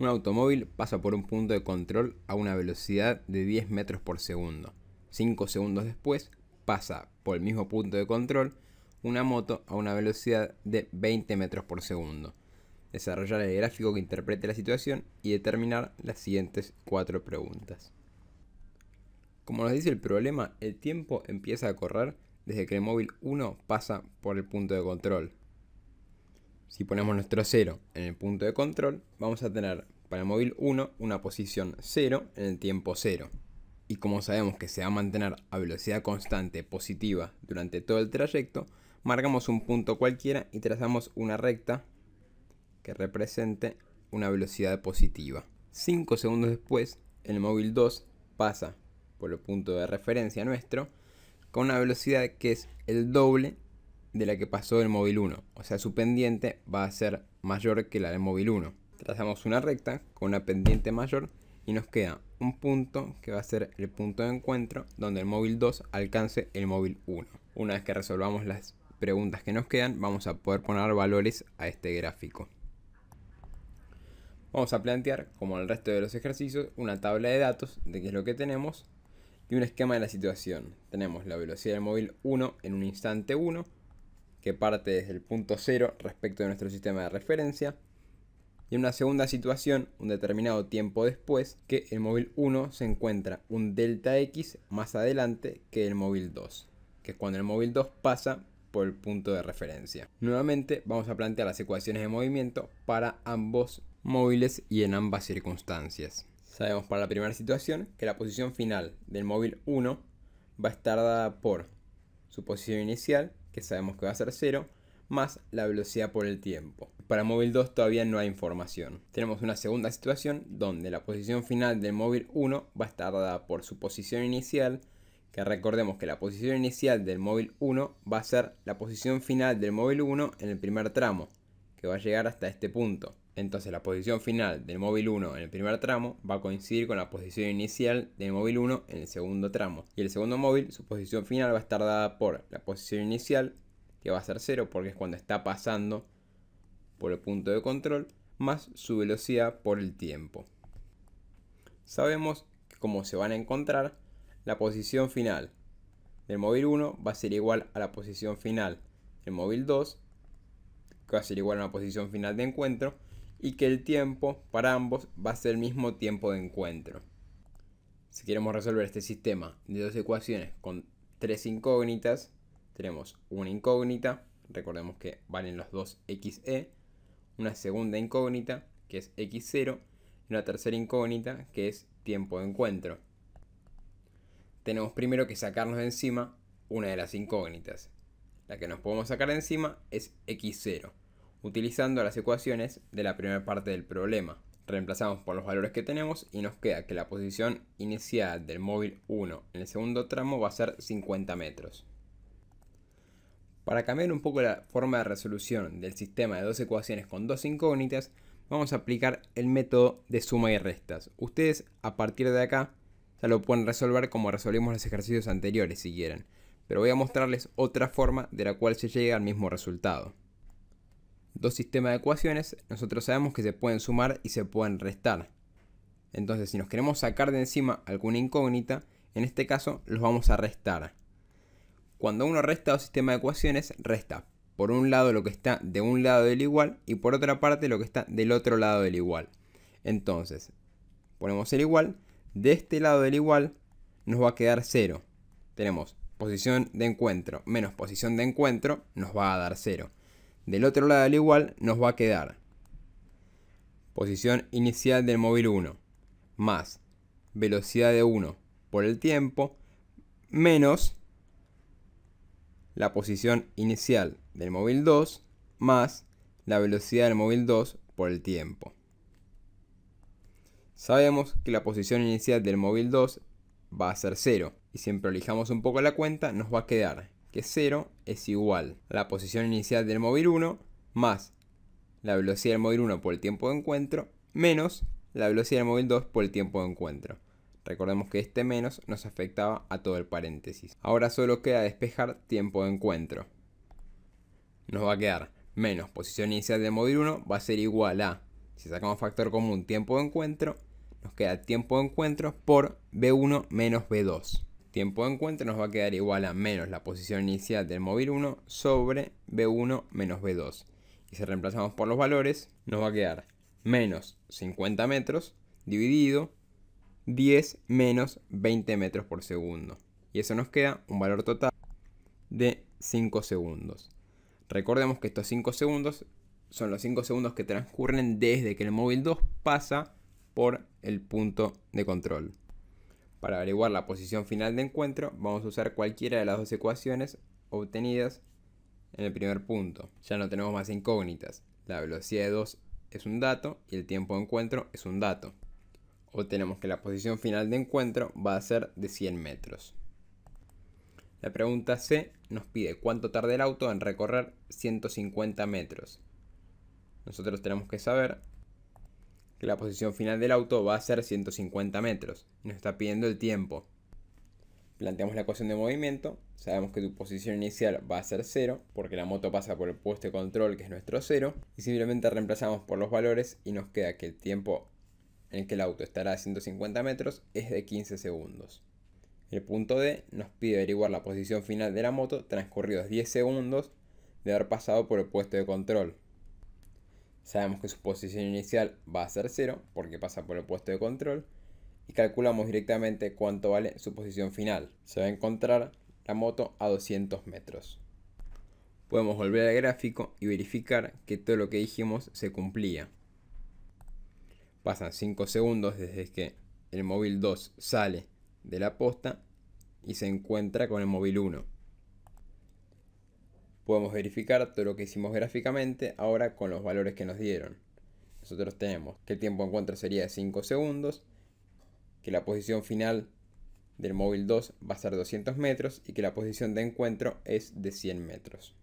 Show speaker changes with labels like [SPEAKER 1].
[SPEAKER 1] Un automóvil pasa por un punto de control a una velocidad de 10 metros por segundo. 5 segundos después pasa por el mismo punto de control una moto a una velocidad de 20 metros por segundo. Desarrollar el gráfico que interprete la situación y determinar las siguientes cuatro preguntas. Como nos dice el problema, el tiempo empieza a correr desde que el móvil 1 pasa por el punto de control, si ponemos nuestro 0 en el punto de control, vamos a tener para el móvil 1 una posición 0 en el tiempo 0. Y como sabemos que se va a mantener a velocidad constante positiva durante todo el trayecto, marcamos un punto cualquiera y trazamos una recta que represente una velocidad positiva. 5 segundos después, el móvil 2 pasa por el punto de referencia nuestro con una velocidad que es el doble de la que pasó el móvil 1, o sea su pendiente va a ser mayor que la del móvil 1. Trazamos una recta con una pendiente mayor y nos queda un punto que va a ser el punto de encuentro donde el móvil 2 alcance el móvil 1. Una vez que resolvamos las preguntas que nos quedan vamos a poder poner valores a este gráfico. Vamos a plantear, como en el resto de los ejercicios, una tabla de datos de qué es lo que tenemos y un esquema de la situación. Tenemos la velocidad del móvil 1 en un instante 1, que parte desde el punto cero respecto de nuestro sistema de referencia, y en una segunda situación, un determinado tiempo después, que el móvil 1 se encuentra un delta X más adelante que el móvil 2, que es cuando el móvil 2 pasa por el punto de referencia. Nuevamente vamos a plantear las ecuaciones de movimiento para ambos móviles y en ambas circunstancias. Sabemos para la primera situación que la posición final del móvil 1 va a estar dada por su posición inicial que sabemos que va a ser 0, más la velocidad por el tiempo. Para móvil 2 todavía no hay información. Tenemos una segunda situación donde la posición final del móvil 1 va a estar dada por su posición inicial, que recordemos que la posición inicial del móvil 1 va a ser la posición final del móvil 1 en el primer tramo, que va a llegar hasta este punto. Entonces la posición final del móvil 1 en el primer tramo va a coincidir con la posición inicial del móvil 1 en el segundo tramo. Y el segundo móvil, su posición final va a estar dada por la posición inicial, que va a ser 0 porque es cuando está pasando por el punto de control, más su velocidad por el tiempo. Sabemos que como se van a encontrar, la posición final del móvil 1 va a ser igual a la posición final del móvil 2, que va a ser igual a la posición final de encuentro, y que el tiempo para ambos va a ser el mismo tiempo de encuentro. Si queremos resolver este sistema de dos ecuaciones con tres incógnitas, tenemos una incógnita, recordemos que valen los dos xe, una segunda incógnita que es x0 y una tercera incógnita que es tiempo de encuentro. Tenemos primero que sacarnos de encima una de las incógnitas. La que nos podemos sacar de encima es x0 utilizando las ecuaciones de la primera parte del problema. Reemplazamos por los valores que tenemos y nos queda que la posición inicial del móvil 1 en el segundo tramo va a ser 50 metros. Para cambiar un poco la forma de resolución del sistema de dos ecuaciones con dos incógnitas, vamos a aplicar el método de suma y restas. Ustedes a partir de acá ya lo pueden resolver como resolvimos los ejercicios anteriores si quieren, pero voy a mostrarles otra forma de la cual se llega al mismo resultado dos sistemas de ecuaciones, nosotros sabemos que se pueden sumar y se pueden restar. Entonces, si nos queremos sacar de encima alguna incógnita, en este caso los vamos a restar. Cuando uno resta dos sistemas de ecuaciones, resta por un lado lo que está de un lado del igual y por otra parte lo que está del otro lado del igual. Entonces, ponemos el igual, de este lado del igual nos va a quedar cero. Tenemos posición de encuentro menos posición de encuentro nos va a dar cero. Del otro lado al igual nos va a quedar posición inicial del móvil 1 más velocidad de 1 por el tiempo menos la posición inicial del móvil 2 más la velocidad del móvil 2 por el tiempo. Sabemos que la posición inicial del móvil 2 va a ser 0 y siempre elijamos un poco la cuenta nos va a quedar que 0 es igual a la posición inicial del móvil 1 más la velocidad del móvil 1 por el tiempo de encuentro menos la velocidad del móvil 2 por el tiempo de encuentro. Recordemos que este menos nos afectaba a todo el paréntesis. Ahora solo queda despejar tiempo de encuentro. Nos va a quedar menos posición inicial del móvil 1 va a ser igual a, si sacamos factor común tiempo de encuentro, nos queda tiempo de encuentro por B1 menos B2 tiempo de encuentro nos va a quedar igual a menos la posición inicial del móvil 1 sobre B1 menos B2. Y si reemplazamos por los valores, nos va a quedar menos 50 metros dividido 10 menos 20 metros por segundo. Y eso nos queda un valor total de 5 segundos. Recordemos que estos 5 segundos son los 5 segundos que transcurren desde que el móvil 2 pasa por el punto de control. Para averiguar la posición final de encuentro, vamos a usar cualquiera de las dos ecuaciones obtenidas en el primer punto. Ya no tenemos más incógnitas. La velocidad de 2 es un dato y el tiempo de encuentro es un dato. Obtenemos que la posición final de encuentro va a ser de 100 metros. La pregunta C nos pide cuánto tarda el auto en recorrer 150 metros. Nosotros tenemos que saber que la posición final del auto va a ser 150 metros nos está pidiendo el tiempo. Planteamos la ecuación de movimiento, sabemos que tu posición inicial va a ser 0 porque la moto pasa por el puesto de control que es nuestro 0 y simplemente reemplazamos por los valores y nos queda que el tiempo en el que el auto estará a 150 metros es de 15 segundos. El punto D nos pide averiguar la posición final de la moto transcurridos 10 segundos de haber pasado por el puesto de control, Sabemos que su posición inicial va a ser 0 porque pasa por el puesto de control y calculamos directamente cuánto vale su posición final. Se va a encontrar la moto a 200 metros. Podemos volver al gráfico y verificar que todo lo que dijimos se cumplía. Pasan 5 segundos desde que el móvil 2 sale de la posta y se encuentra con el móvil 1. Podemos verificar todo lo que hicimos gráficamente ahora con los valores que nos dieron. Nosotros tenemos que el tiempo de encuentro sería de 5 segundos, que la posición final del móvil 2 va a ser 200 metros y que la posición de encuentro es de 100 metros.